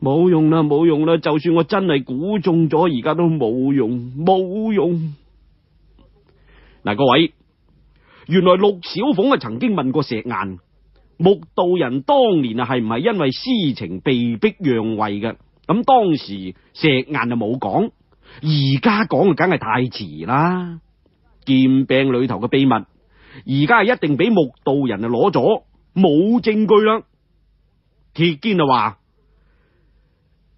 冇用啦，冇用啦！就算我真系估中咗，而家都冇用，冇用。嗱，各位，原来陆小凤啊曾经问过石岩，木道人当年啊系唔系因为私情被逼让位嘅？咁当时石岩就冇讲，而家讲啊，梗系太迟啦。剑病里头嘅秘密，而家系一定俾木道人啊攞咗，冇证据啦。铁坚就话。